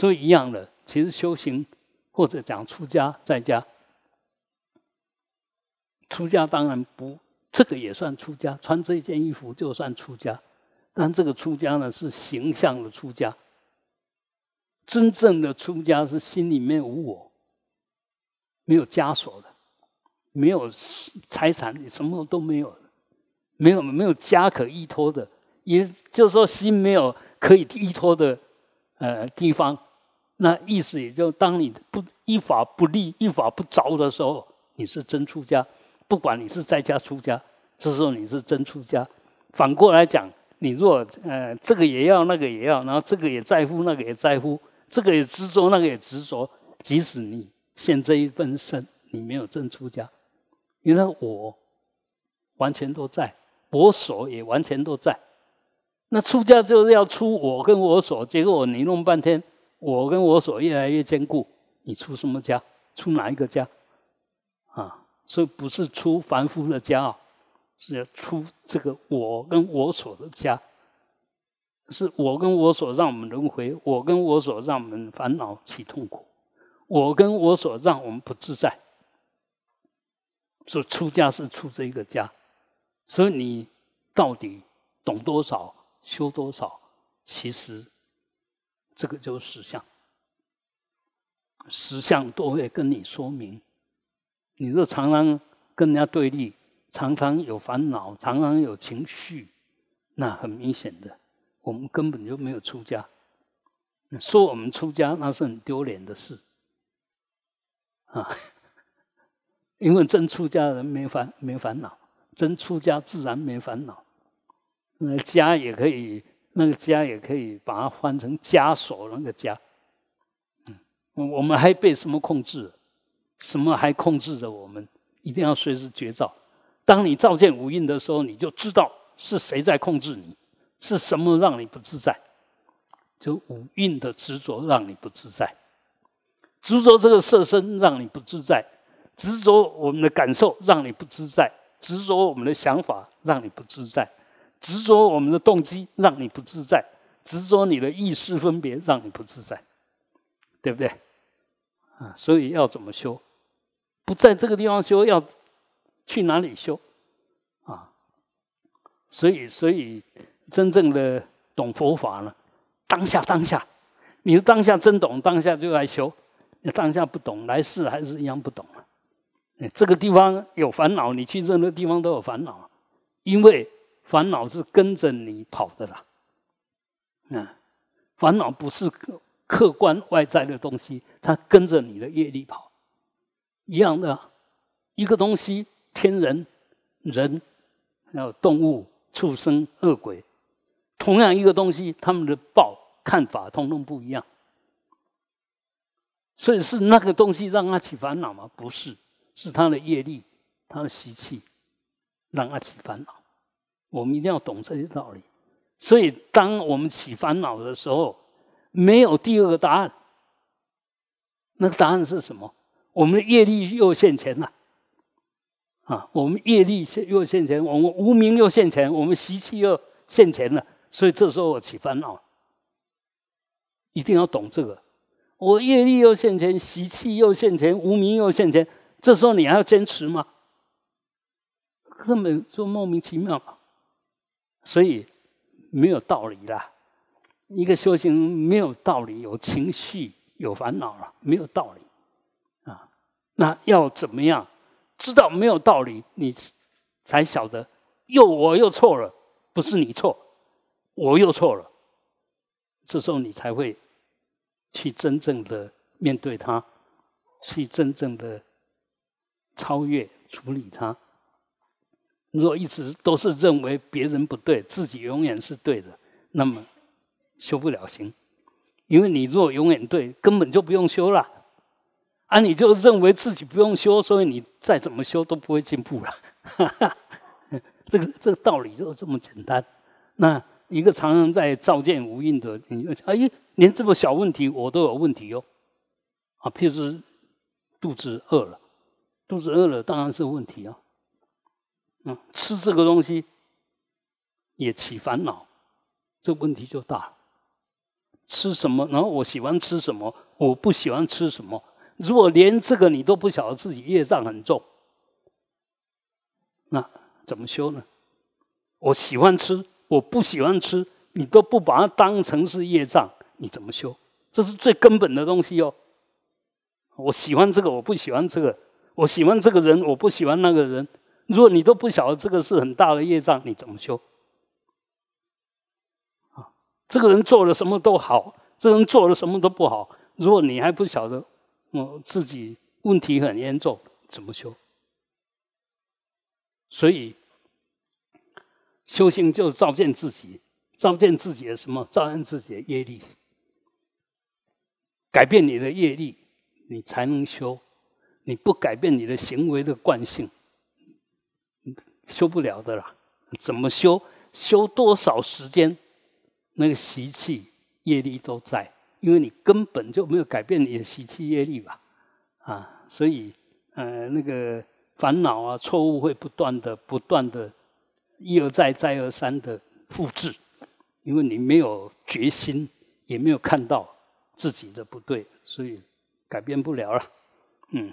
所以一样的，其实修行或者讲出家，在家出家当然不，这个也算出家，穿这件衣服就算出家。但这个出家呢，是形象的出家。真正的出家是心里面无我，没有枷锁的，没有财产，你什么都没有，没有没有家可依托的，也就是说心没有可以依托的呃地方。那意思也就，当你不依法不立、依法不着的时候，你是真出家，不管你是在家出家，这时候你是真出家。反过来讲，你若呃这个也要那个也要，然后这个也在乎那个也在乎，这个也执着那个也执着，即使你现这一份身，你没有真出家，你看我完全都在，我所也完全都在。那出家就是要出我跟我所，结果你弄半天。我跟我所越来越坚固，你出什么家？出哪一个家？啊，所以不是出凡夫的家啊，是要出这个我跟我所的家。是我跟我所让我们轮回，我跟我所让我们烦恼起痛苦，我跟我所让我们不自在。所出家是出这个家，所以你到底懂多少，修多少，其实。这个就是实相，实相都会跟你说明。你若常常跟人家对立，常常有烦恼，常常有情绪，那很明显的，我们根本就没有出家。说我们出家，那是很丢脸的事啊！因为真出家人没烦没烦恼，真出家自然没烦恼。那家也可以。那个枷也可以把它换成枷锁，那个枷。嗯，我们还被什么控制？什么还控制着我们？一定要随时觉照。当你照见五蕴的时候，你就知道是谁在控制你，是什么让你不自在？就五蕴的执着让你不自在，执着这个色身让你不自在，执着我们的感受让你不自在，执着我们的想法让你不自在。执着我们的动机，让你不自在；执着你的意识分别，让你不自在，对不对？啊，所以要怎么修？不在这个地方修，要去哪里修？啊，所以，所以真正的懂佛法呢，当下当下，你当下真懂，当下就来修；你当下不懂，来世还是一样不懂啊！这个地方有烦恼，你去任何地方都有烦恼，因为。烦恼是跟着你跑的啦，啊，烦恼不是客客观外在的东西，它跟着你的业力跑，一样的，一个东西，天人、人，还有动物、畜生、恶鬼，同样一个东西，他们的报看法通通不一样，所以是那个东西让他起烦恼吗？不是，是他的业力、他的习气，让他起烦恼。我们一定要懂这些道理，所以当我们起烦恼的时候，没有第二个答案。那个答案是什么？我们的业力又现前了，啊，我们业力现又现前，我们无名又现前，我们习气又现前了。所以这时候我起烦恼，一定要懂这个。我业力又现前，习气又现前，无名又现前，这时候你还要坚持吗？根本就莫名其妙嘛！所以没有道理啦！一个修行没有道理，有情绪、有烦恼了，没有道理啊。那要怎么样知道没有道理？你才晓得又我又错了，不是你错，我又错了。这时候你才会去真正的面对他，去真正的超越处理他。如果一直都是认为别人不对，自己永远是对的，那么修不了心，因为你若永远对，根本就不用修了啊！你就认为自己不用修，所以你再怎么修都不会进步了。这个这个道理就这么简单。那一个常常在造见无印的，你哎，连这么小问题我都有问题哟啊！譬如肚子饿了，肚子饿了当然是问题啊。嗯，吃这个东西也起烦恼，这问题就大。吃什么？然后我喜欢吃什么？我不喜欢吃什么？如果连这个你都不晓得自己业障很重，那怎么修呢？我喜欢吃，我不喜欢吃，你都不把它当成是业障，你怎么修？这是最根本的东西哦。我喜欢这个，我不喜欢这个；我喜欢这个人，我不喜欢那个人。如果你都不晓得这个是很大的业障，你怎么修？啊，这个人做了什么都好，这人做了什么都不好。如果你还不晓得，嗯，自己问题很严重，怎么修？所以，修行就是照见自己，照见自己的什么？照见自己的业力，改变你的业力，你才能修。你不改变你的行为的惯性。修不了的啦，怎么修？修多少时间？那个习气、业力都在，因为你根本就没有改变你的习气、业力吧？啊，所以，呃，那个烦恼啊、错误会不断的、不断的，一而再、再而三的复制，因为你没有决心，也没有看到自己的不对，所以改变不了了。嗯。